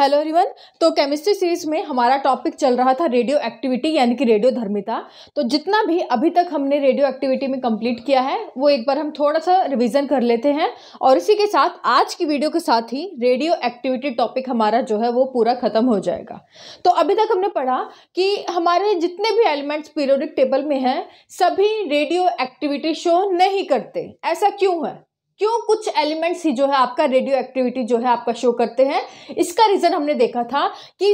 hello everyone तो chemistry series में हमारा टॉपिक चल रहा था रेडियो एक्टिविटी यानी कि रेडियो धर्मिता तो जितना भी अभी तक हमने रेडियो एक्टिविटी में कंप्लीट किया है वो एक बार हम थोड़ा सा रिवीजन कर लेते हैं और इसी के साथ आज की वीडियो के साथ ही रेडियो एक्टिविटी टॉपिक हमारा जो है वो पूरा ख़त्म हो जाएगा तो अभी तक हमने पढ़ा कि हमारे जितने भी एलिमेंट्स पीरियोडिक टेबल में हैं सभी रेडियो एक्टिविटी शो नहीं करते ऐसा क्यों है क्यों कुछ एलिमेंट्स ही जो है आपका रेडियो एक्टिविटी जो है आपका शो करते हैं इसका रीज़न हमने देखा था कि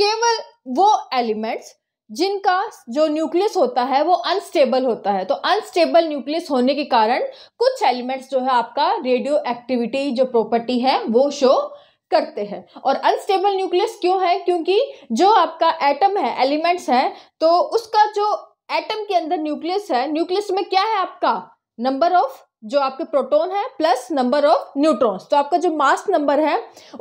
केवल वो एलिमेंट्स जिनका जो न्यूक्लियस होता है वो अनस्टेबल होता है तो अनस्टेबल न्यूक्लियस होने के कारण कुछ एलिमेंट्स जो है आपका रेडियो एक्टिविटी जो प्रॉपर्टी है वो शो करते हैं और अनस्टेबल न्यूक्लियस क्यों है क्योंकि जो आपका एटम है एलिमेंट्स है तो उसका जो एटम के अंदर न्यूक्लियस है न्यूक्लियस में क्या है आपका नंबर ऑफ जो आपके प्रोटॉन है प्लस नंबर ऑफ न्यूट्रॉन्स तो आपका जो मास नंबर है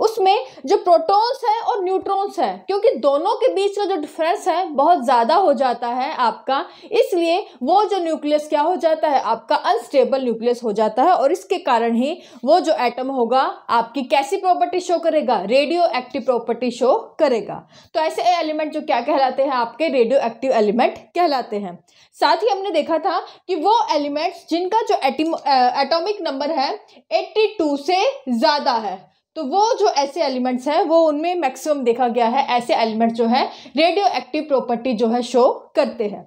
उसमें जो प्रोटॉन्स है और न्यूट्रॉन्स है क्योंकि दोनों के बीच का जो डिफरेंस है बहुत ज़्यादा हो जाता है आपका इसलिए वो जो न्यूक्लियस क्या हो जाता है आपका अनस्टेबल न्यूक्लियस हो जाता है और इसके कारण ही वो जो एटम होगा आपकी कैसी प्रॉपर्टी शो करेगा रेडियो एक्टिव प्रॉपर्टी शो करेगा तो ऐसे एलिमेंट जो क्या कहलाते हैं आपके रेडियो एक्टिव एलिमेंट कहलाते हैं साथ ही हमने देखा था कि वो एलिमेंट्स जिनका जो एटिम एटॉमिक नंबर है 82 से ज़्यादा है तो वो जो ऐसे एलिमेंट्स हैं वो उनमें मैक्सिमम देखा गया है ऐसे एलिमेंट जो है रेडियो एक्टिव प्रॉपर्टी जो है शो करते हैं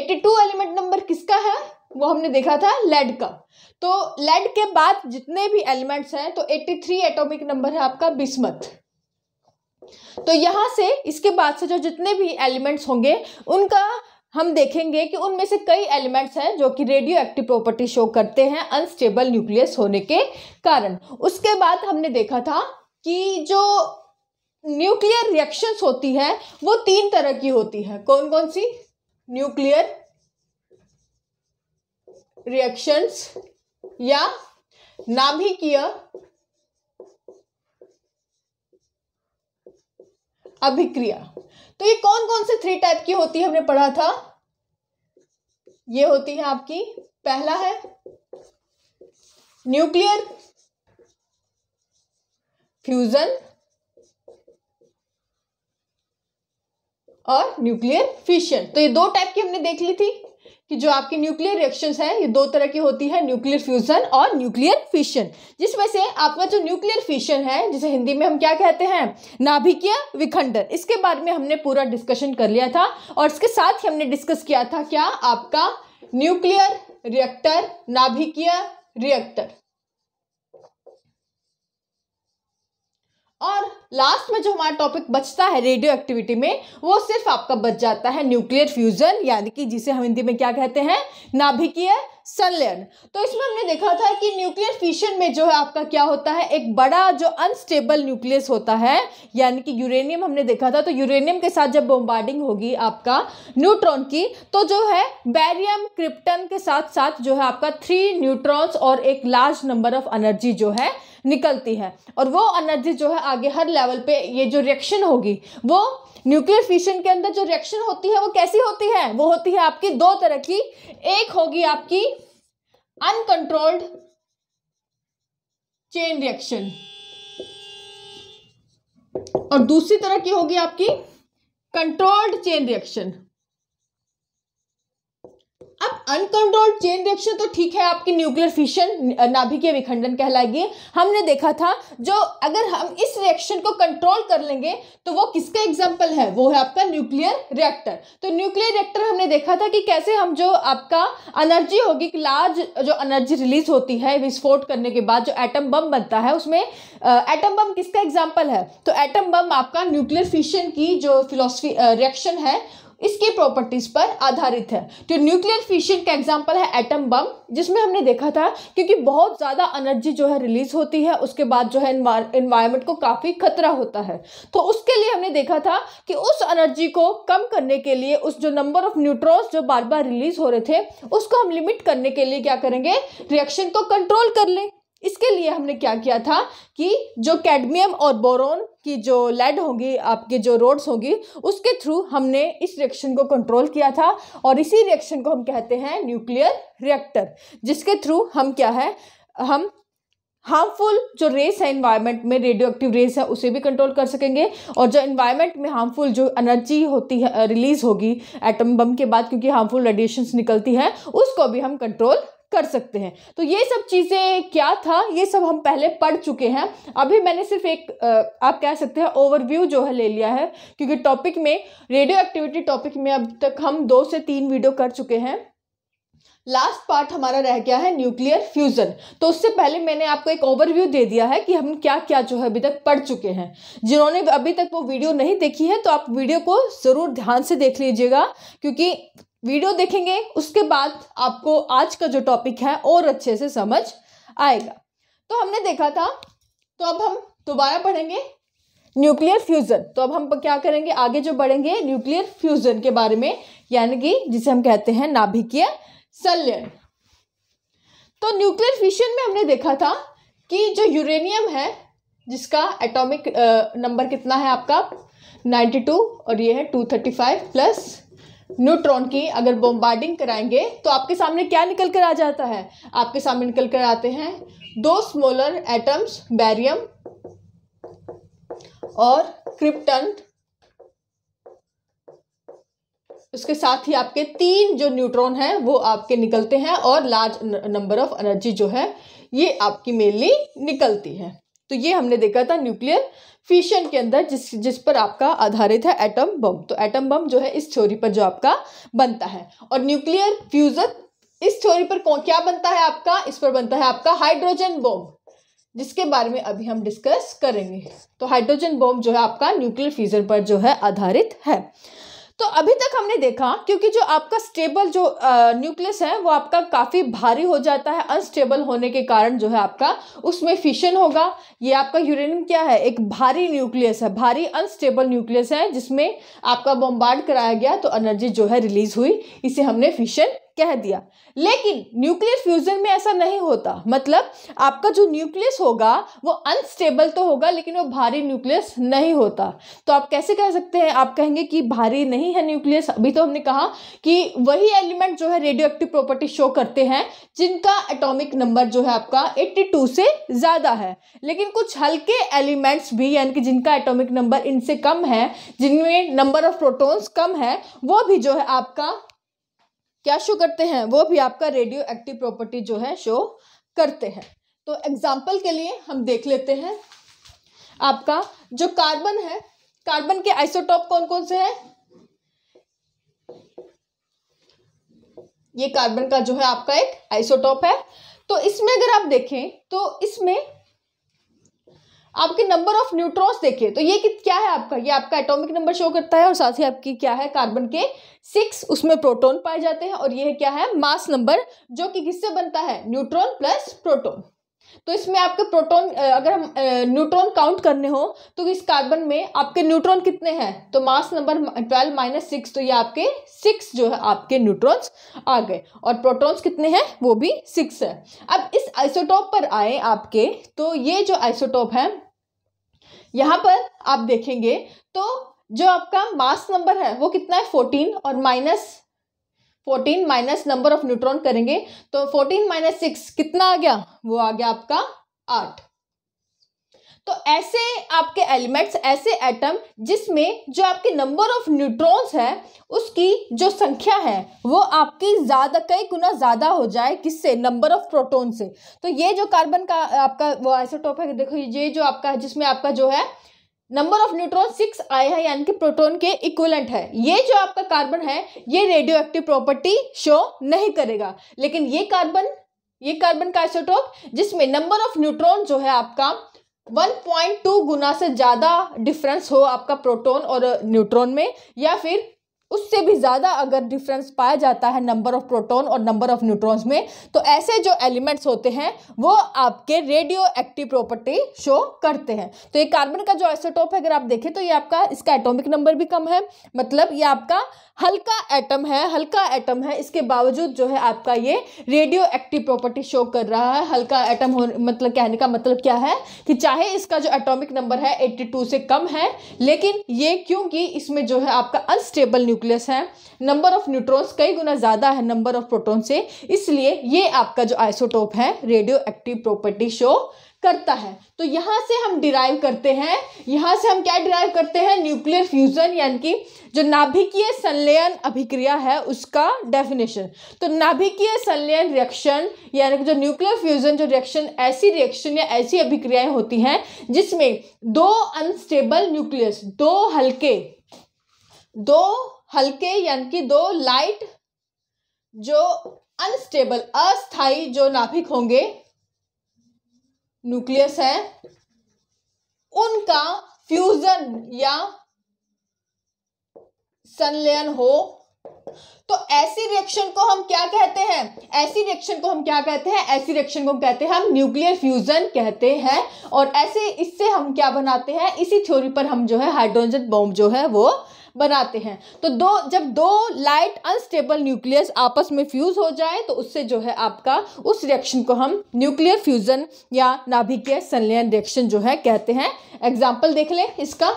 82 एलिमेंट नंबर किसका है वो हमने देखा था लेड का तो लेड के बाद जितने भी एलिमेंट्स हैं तो 83 एटॉमिक नंबर है आपका बिस्मत तो यहां से इसके बाद से जो जितने भी एलिमेंट्स होंगे उनका हम देखेंगे कि उनमें से कई एलिमेंट्स हैं जो कि रेडियो एक्टिव प्रॉपर्टी शो करते हैं अनस्टेबल न्यूक्लियस होने के कारण उसके बाद हमने देखा था कि जो न्यूक्लियर रिएक्शंस होती हैं वो तीन तरह की होती हैं कौन कौन सी न्यूक्लियर रिएक्शंस या नाभिकीय अभिक्रिया तो ये कौन कौन से थ्री टाइप की होती है हमने पढ़ा था ये होती है आपकी पहला है न्यूक्लियर फ्यूजन और न्यूक्लियर फिशन तो ये दो टाइप की हमने देख ली थी कि जो आपकी न्यूक्लियर रिएक्शंस हैं ये दो तरह की होती है न्यूक्लियर फ्यूज़न और न्यूक्लियर फिशन जिसमें से आपका जो न्यूक्लियर फिशन है जिसे हिंदी में हम क्या कहते हैं नाभिकीय विखंडन इसके बारे में हमने पूरा डिस्कशन कर लिया था और इसके साथ ही हमने डिस्कस किया था क्या आपका न्यूक्लियर रिएक्टर नाभिकीय रिएक्टर लास्ट में जो हमारा टॉपिक बचता है रेडियो एक्टिविटी में वो सिर्फ आपका बच जाता है न्यूक्लियर फ्यूजन यानी कि जिसे हम हिंदी में क्या कहते हैं नाभिकीय संलयन तो इसमें हमने देखा था कि न्यूक्लियर फिशन में जो है आपका क्या होता है एक बड़ा जो अनस्टेबल न्यूक्लियस होता है यानी कि यूरेनियम हमने देखा था तो यूरेनियम के साथ जब बोम्बार्डिंग होगी आपका न्यूट्रॉन की तो जो है बैरियम क्रिप्टन के साथ साथ जो है आपका थ्री न्यूट्रॉन्स और एक लार्ज नंबर ऑफ एनर्जी जो है निकलती है और वो एनर्जी जो है आगे हर लेवल पे ये जो रिएक्शन होगी वो न्यूक्लियर फिशन के अंदर जो रिएक्शन होती है वो कैसी होती है वो होती है आपकी दो तरह की एक होगी आपकी अनकंट्रोल्ड चेन रिएक्शन और दूसरी तरह की होगी आपकी कंट्रोल्ड चेन रिएक्शन अब अनकंट्रोल्ड चेन रिएक्शन तो ठीक है आपकी न्यूक्लियर फिशन नाभिकीय विखंडन कहलाएगी हमने देखा था जो अगर हम इस रिएक्शन को कंट्रोल कर लेंगे तो वो किसका एग्जाम्पल है वो है आपका न्यूक्लियर रिएक्टर तो न्यूक्लियर रिएक्टर हमने देखा था कि कैसे हम जो आपका एनर्जी होगी लार्ज जो एनर्जी रिलीज होती है विस्फोट करने के बाद जो एटम बम बनता है उसमें एटम बम किसका एग्जाम्पल है तो एटम बम आपका न्यूक्लियर फिशन की जो फिलोसफी रिएक्शन है इसकी प्रॉपर्टीज पर आधारित है तो न्यूक्लियर फिशन का एग्जाम्पल है एटम बम जिसमें हमने देखा था क्योंकि बहुत ज़्यादा एनर्जी जो है रिलीज होती है उसके बाद जो है इन्वायरमेंट को काफ़ी खतरा होता है तो उसके लिए हमने देखा था कि उस एनर्जी को कम करने के लिए उस जो नंबर ऑफ न्यूट्रॉन्स जो बार बार रिलीज हो रहे थे उसको हम लिमिट करने के लिए क्या करेंगे रिएक्शन को कंट्रोल कर लें इसके लिए हमने क्या किया था कि जो कैडमियम और बोरोन की जो लेड होगी आपके जो रोड्स होगी उसके थ्रू हमने इस रिएक्शन को कंट्रोल किया था और इसी रिएक्शन को हम कहते हैं न्यूक्लियर रिएक्टर जिसके थ्रू हम क्या है हम हार्मफुल जो रेस है इन्वायरमेंट में रेडियो एक्टिव रेस है उसे भी कंट्रोल कर सकेंगे और जो इन्वायरमेंट में हार्मफुल जो एनर्जी होती है रिलीज होगी एटम बम के बाद क्योंकि हार्मफुल रेडिएशंस निकलती हैं उसको भी हम कंट्रोल कर सकते हैं तो ये सब चीज़ें क्या था ये सब हम पहले पढ़ चुके हैं अभी मैंने सिर्फ एक आप कह सकते हैं ओवरव्यू जो है ले लिया है क्योंकि टॉपिक में रेडियो एक्टिविटी टॉपिक में अब तक हम दो से तीन वीडियो कर चुके हैं लास्ट पार्ट हमारा रह गया है न्यूक्लियर फ्यूज़न तो उससे पहले मैंने आपको एक ओवरव्यू दे दिया है कि हम क्या क्या जो है अभी तक पढ़ चुके हैं जिन्होंने अभी तक वो वीडियो नहीं देखी है तो आप वीडियो को ज़रूर ध्यान से देख लीजिएगा क्योंकि वीडियो देखेंगे उसके बाद आपको आज का जो टॉपिक है और अच्छे से समझ आएगा तो हमने देखा था तो अब हम दोबारा पढ़ेंगे न्यूक्लियर फ्यूज़न तो अब हम क्या करेंगे आगे जो बढ़ेंगे न्यूक्लियर फ्यूज़न के बारे में यानी कि जिसे हम कहते हैं नाभिकीय संलयन तो न्यूक्लियर फ्यूजन में हमने देखा था कि जो यूरेनियम है जिसका एटॉमिक नंबर कितना है आपका 92 और ये है 235 प्लस न्यूट्रॉन की अगर बॉम्बार्डिंग कराएंगे तो आपके सामने क्या निकल कर आ जाता है आपके सामने निकल कर आते हैं दो स्मोलर एटम्स बैरियम और क्रिप्टन उसके साथ ही आपके तीन जो न्यूट्रॉन हैं वो आपके निकलते हैं और लार्ज नंबर ऑफ एनर्जी जो है ये आपकी मेनली निकलती है तो ये हमने देखा था न्यूक्लियर फिशन के अंदर जिस जिस पर आपका आधारित है एटम बम तो एटम बम जो है इस थ्योरी पर जो आपका बनता है और न्यूक्लियर फ्यूजन इस थ्योरी पर कौन क्या बनता है आपका इस पर बनता है आपका हाइड्रोजन बॉम्ब जिसके बारे में अभी हम डिस्कस करेंगे तो हाइड्रोजन बॉम्ब जो है आपका न्यूक्लियर फ्यूजन पर जो है आधारित है तो अभी तक हमने देखा क्योंकि जो आपका स्टेबल जो न्यूक्लियस है वो आपका काफ़ी भारी हो जाता है अनस्टेबल होने के कारण जो है आपका उसमें फिशन होगा ये आपका यूरेनियम क्या है एक भारी न्यूक्लियस है भारी अनस्टेबल न्यूक्लियस है जिसमें आपका बॉम्बार्ड कराया गया तो एनर्जी जो है रिलीज हुई इसे हमने फिशन कह दिया लेकिन न्यूक्लियर फ्यूजन में ऐसा नहीं होता मतलब आपका जो न्यूक्लियस होगा वो अनस्टेबल तो होगा लेकिन वो भारी न्यूक्लियस नहीं होता तो आप कैसे कह सकते हैं आप कहेंगे कि भारी नहीं है न्यूक्लियस अभी तो हमने कहा कि वही एलिमेंट जो है रेडियो एक्टिव प्रॉपर्टी शो करते हैं जिनका एटोमिक नंबर जो है आपका एट्टी से ज़्यादा है लेकिन कुछ हल्के एलिमेंट्स भी यानी कि जिनका एटोमिक नंबर इनसे कम है जिनमें नंबर ऑफ प्रोटोन्स कम है वो भी जो है आपका क्या शो करते हैं वो भी आपका रेडियो एक्टिव प्रॉपर्टी जो है शो करते हैं तो एग्जाम्पल के लिए हम देख लेते हैं आपका जो कार्बन है कार्बन के आइसोटॉप कौन कौन से हैं ये कार्बन का जो है आपका एक आइसोटॉप है तो इसमें अगर आप देखें तो इसमें आपके नंबर ऑफ न्यूट्रॉन्स देखिए तो ये क्या है आपका ये आपका एटॉमिक नंबर शो करता है और साथ ही आपकी क्या है कार्बन के सिक्स उसमें प्रोटॉन पाए जाते हैं और ये क्या है मास नंबर जो कि किससे बनता है न्यूट्रॉन प्लस प्रोटॉन तो इसमें आपके प्रोटॉन अगर हम न्यूट्रॉन काउंट करने हो तो इस कार्बन में आपके न्यूट्रॉन कितने हैं तो mass number twelve minus six तो ये आपके सिक्स जो है आपके न्यूट्रॉन्स आ गए और प्रोटॉन्स कितने हैं वो भी सिक्स है अब इस आइसोटॉप पर आए आपके तो ये जो आइसोटॉप है यहाँ पर आप देखेंगे तो जो आपका मास नंबर है वो कितना है फोर्टीन और minus 14 minus number of neutron करेंगे तो 14 माइनस सिक्स कितना आ गया वो आ गया आपका 8 तो ऐसे आपके एलिमेंट्स ऐसे एटम जिसमें जो आपके नंबर ऑफ न्यूट्रॉन्स है उसकी जो संख्या है वो आपकी ज़्यादा कई गुना ज़्यादा हो जाए किससे नंबर ऑफ प्रोटॉन से तो ये जो कार्बन का आपका वो आइसोटॉप है देखो ये जो आपका जिसमें आपका जो है नंबर ऑफ न्यूट्रॉन सिक्स आए हैं यानी कि प्रोटॉन के इक्वलेंट है ये जो आपका कार्बन है ये रेडियो एक्टिव प्रॉपर्टी शो नहीं करेगा लेकिन ये कार्बन ये कार्बन का आइसोटोप जिसमें नंबर ऑफ न्यूट्रॉन जो है आपका 1.2 गुना से ज़्यादा डिफरेंस हो आपका प्रोटॉन और न्यूट्रॉन में या फिर उससे भी ज़्यादा अगर डिफरेंस पाया जाता है नंबर ऑफ प्रोटॉन और नंबर ऑफ न्यूट्रॉन्स में तो ऐसे जो एलिमेंट्स होते हैं वो आपके रेडियो एक्टिव प्रॉपर्टी शो करते हैं तो ये कार्बन का जो आइसोटोप है अगर आप देखें तो ये आपका इसका एटॉमिक नंबर भी कम है मतलब ये आपका हल्का एटम है हल्का एटम है इसके बावजूद जो है आपका ये रेडियो एक्टिव प्रॉपर्टी शो कर रहा है हल्का एटम हो मतलब कहने का मतलब क्या है कि चाहे इसका जो एटॉमिक नंबर है 82 से कम है लेकिन ये क्योंकि इसमें जो है आपका अनस्टेबल न्यूक्लियर न्यूक्लियस है नंबर ऑफ न्यूट्रॉन्स कई गुना ज़्यादा है नंबर ऑफ प्रोटॉन से इसलिए ये आपका जो आइसोटोप है रेडियो एक्टिव प्रॉपर्टी शो करता है तो यहाँ से हम डिराइव करते हैं यहाँ से हम क्या डिराइव करते हैं न्यूक्लियर फ्यूज़न यानी कि जो नाभिकीय संलयन अभिक्रिया है उसका डेफिनेशन तो नाभिकीय संलयन रिएक्शन यानी कि जो न्यूक्लियर फ्यूज़न जो रिएक्शन ऐसी रिएक्शन या ऐसी अभिक्रियाएं होती हैं जिसमें दो अनस्टेबल न्यूक्लियस दो हल्के दो हल्के यानी कि दो लाइट जो अनस्टेबल अस्थाई जो नाभिक होंगे न्यूक्लियस है उनका फ्यूजन या संलयन हो तो ऐसी रिएक्शन को हम क्या कहते हैं ऐसी रिएक्शन को हम क्या कहते हैं ऐसी रिएक्शन को कहते हैं हम न्यूक्लियर फ्यूजन कहते हैं और ऐसे इससे हम क्या बनाते हैं इसी थ्योरी पर हम जो है हाइड्रोजन बॉम्ब जो है वो बनाते हैं तो दो जब दो लाइट अनस्टेबल न्यूक्लियस आपस में फ्यूज़ हो जाए तो उससे जो है आपका उस रिएक्शन को हम न्यूक्लियर फ्यूज़न या नाभिकीय संलयन रिएक्शन जो है कहते हैं एग्जाम्पल देख लें इसका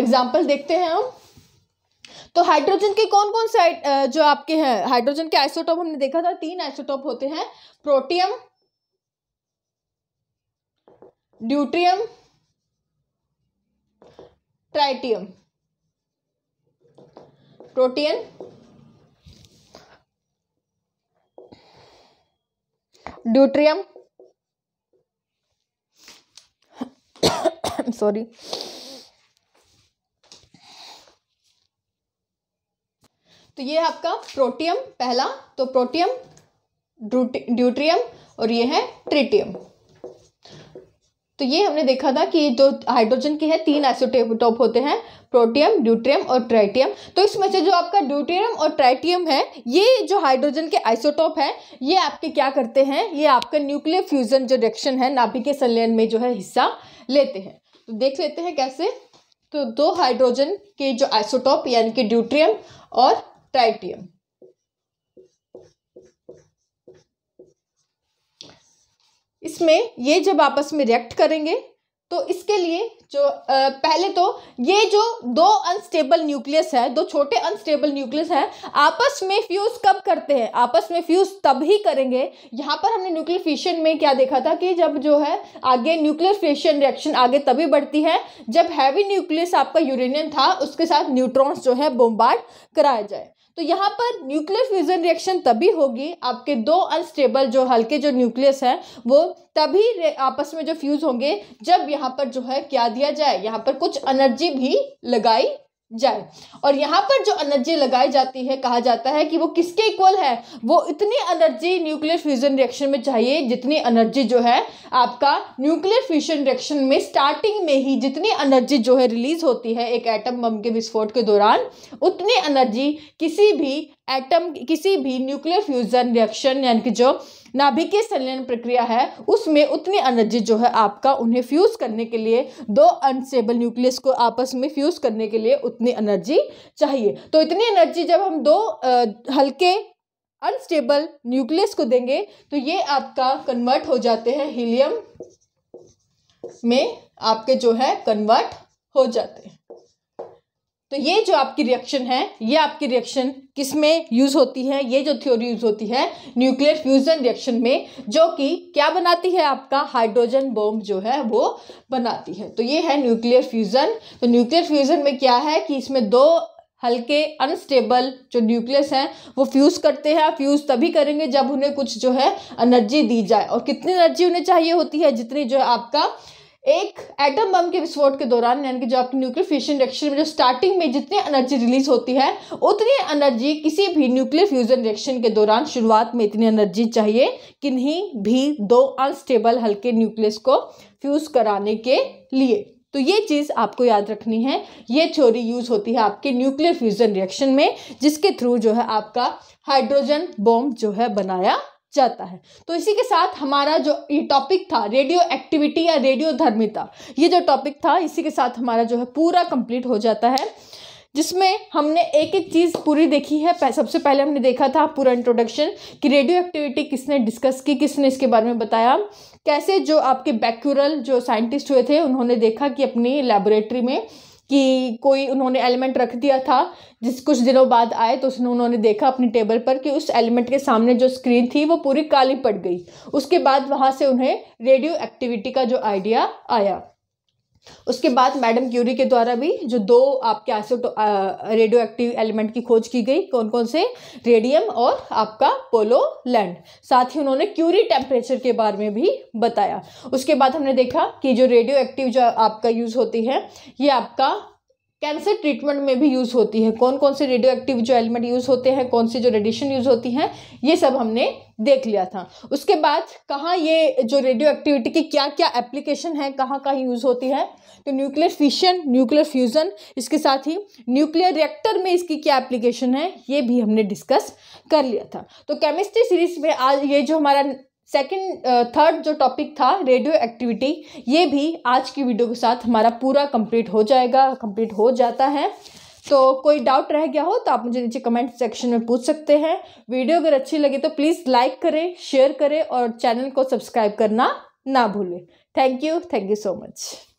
एग्जाम्पल देखते हैं हम तो हाइड्रोजन के कौन कौन से जो आपके हैं हाइड्रोजन के आइसोटोप हमने देखा था तीन आइसोटोप होते हैं protium deuterium tritium protein deuterium sorry तो ये है आपका प्रोटियम पहला तो प्रोटियम ड्यूट्रियम और ये है ट्रिटियम तो ये हमने देखा था कि जो हाइड्रोजन के हैं तीन आइसोटोप होते हैं प्रोटियम ड्यूट्रियम और ट्राइटियम तो इसमें से जो आपका ड्यूट्रियम और ट्राइटियम है ये जो हाइड्रोजन के आइसोटोप हैं ये आपके क्या करते हैं ये आपका न्यूक्लियर फ्यूजन जो रिएक्शन है नाभिक के संलयन में जो है हिस्सा लेते हैं तो देख लेते हैं कैसे तो दो हाइड्रोजन के जो आइसोटॉप यानी कि ड्यूट्रियम और ट्राइटियम इसमें ये जब आपस में रिएक्ट करेंगे तो इसके लिए जो आ, पहले तो ये जो दो अनस्टेबल न्यूक्लियस है दो छोटे अनस्टेबल न्यूक्लियस है आपस में फ्यूज कब करते हैं आपस में फ्यूज तब ही करेंगे यहाँ पर हमने न्यूक्लियर फिशन में क्या देखा था कि जब जो है आगे न्यूक्लियर फिशन रिएक्शन आगे तभी बढ़ती है जब हैवी न्यूक्लियस आपका यूरेनियम था उसके साथ न्यूट्रॉन्स जो है बोम्बार्ड कराया जाए तो यहाँ पर न्यूक्लियर फ्यूज़न रिएक्शन तभी होगी आपके दो अनस्टेबल जो हल्के जो न्यूक्लियस हैं वो तभी आपस में जो फ्यूज़ होंगे जब यहाँ पर जो है क्या दिया जाए यहाँ पर कुछ एनर्जी भी लगाई जाए और यहाँ पर जो एनर्जी लगाई जाती है कहा जाता है कि वो किसके इक्वल है वो इतनी एनर्जी न्यूक्लियर फ्यूजन रिएक्शन में चाहिए जितनी एनर्जी जो है आपका न्यूक्लियर फ्यूजन रिएक्शन में स्टार्टिंग में ही जितनी एनर्जी जो है रिलीज होती है एक एटम बम के विस्फोट के दौरान उतनी एनर्जी किसी भी एटम किसी भी न्यूक्लियर फ्यूज़न रिएक्शन यानी कि जो नाभिकीय संलयन प्रक्रिया है उसमें उतनी एनर्जी जो है आपका उन्हें फ्यूज़ करने के लिए दो अनस्टेबल न्यूक्लियस को आपस में फ्यूज़ करने के लिए उतनी एनर्जी चाहिए तो इतनी एनर्जी जब हम दो आ, हल्के अनस्टेबल न्यूक्लियस को देंगे तो ये आपका कन्वर्ट हो जाते हैं हीलियम में आपके जो है कन्वर्ट हो जाते हैं तो ये जो आपकी रिएक्शन है ये आपकी रिएक्शन किस में यूज़ होती है ये जो थ्योरी यूज़ होती है न्यूक्लियर फ्यूज़न रिएक्शन में जो कि क्या बनाती है आपका हाइड्रोजन बॉम्ब जो है वो बनाती है तो ये है न्यूक्लियर फ्यूज़न तो न्यूक्लियर फ्यूज़न में क्या है कि इसमें दो हल्के अनस्टेबल जो न्यूक्लियस हैं वो फ्यूज़ करते हैं फ्यूज़ तभी करेंगे जब उन्हें कुछ जो है एनर्जी दी जाए और कितनी एनर्जी उन्हें चाहिए होती है जितनी जो है आपका एक एटम बम के विस्फोट के दौरान यानी कि जो आपकी न्यूक्लियर फ्यूजन रिएक्शन में जो स्टार्टिंग में जितनी एनर्जी रिलीज होती है उतनी एनर्जी किसी भी न्यूक्लियर फ्यूजन रिएक्शन के दौरान शुरुआत में इतनी एनर्जी चाहिए किन्हीं भी दो अनस्टेबल हल्के न्यूक्लियस को फ्यूज़ कराने के लिए तो ये चीज़ आपको याद रखनी है ये थ्योरी यूज़ होती है आपके न्यूक्लियर फ्यूज़न रिएक्शन में जिसके थ्रू जो है आपका हाइड्रोजन बॉम्ब जो है बनाया जाता है तो इसी के साथ हमारा जो ये टॉपिक था रेडियो एक्टिविटी या रेडियो धर्मिता ये जो टॉपिक था इसी के साथ हमारा जो है पूरा कंप्लीट हो जाता है जिसमें हमने एक एक चीज़ पूरी देखी है सबसे पहले हमने देखा था पूरा इंट्रोडक्शन कि रेडियो एक्टिविटी किसने डिस्कस की किसने इसके बारे में बताया कैसे जो आपके बैक्यूरल जो साइंटिस्ट हुए थे उन्होंने देखा कि अपनी लेबोरेटरी में कि कोई उन्होंने एलिमेंट रख दिया था जिस कुछ दिनों बाद आए तो उसने उन्होंने देखा अपनी टेबल पर कि उस एलिमेंट के सामने जो स्क्रीन थी वो पूरी काली पड़ गई उसके बाद वहाँ से उन्हें रेडियो एक्टिविटी का जो आइडिया आया उसके बाद मैडम क्यूरी के द्वारा भी जो दो आपके आइसोटो रेडियो एक्टिव एलिमेंट की खोज की गई कौन कौन से रेडियम और आपका पोलोलैंड साथ ही उन्होंने क्यूरी टेम्परेचर के बारे में भी बताया उसके बाद हमने देखा कि जो रेडियो एक्टिव जो आपका यूज़ होती है ये आपका कैंसर ट्रीटमेंट में भी यूज़ होती है कौन कौन से रेडियो एक्टिव जो एलिमेंट यूज़ होते हैं कौन सी जो रेडिएशन यूज़ होती हैं ये सब हमने देख लिया था उसके बाद कहाँ ये जो रेडियो एक्टिविटी की क्या क्या एप्लीकेशन है कहाँ कहाँ यूज़ होती है तो न्यूक्लियर फिशन न्यूक्लियर फ्यूज़न इसके साथ ही न्यूक्लियर रिएक्टर में इसकी क्या एप्लीकेशन है ये भी हमने डिस्कस कर लिया था तो केमिस्ट्री सीरीज में आज ये जो हमारा सेकेंड थर्ड uh, जो टॉपिक था रेडियो एक्टिविटी ये भी आज की वीडियो के साथ हमारा पूरा कंप्लीट हो जाएगा कंप्लीट हो जाता है तो कोई डाउट रह गया हो तो आप मुझे नीचे कमेंट सेक्शन में पूछ सकते हैं वीडियो अगर अच्छी लगे तो प्लीज़ लाइक करें शेयर करें और चैनल को सब्सक्राइब करना ना भूलें thank you thank you so much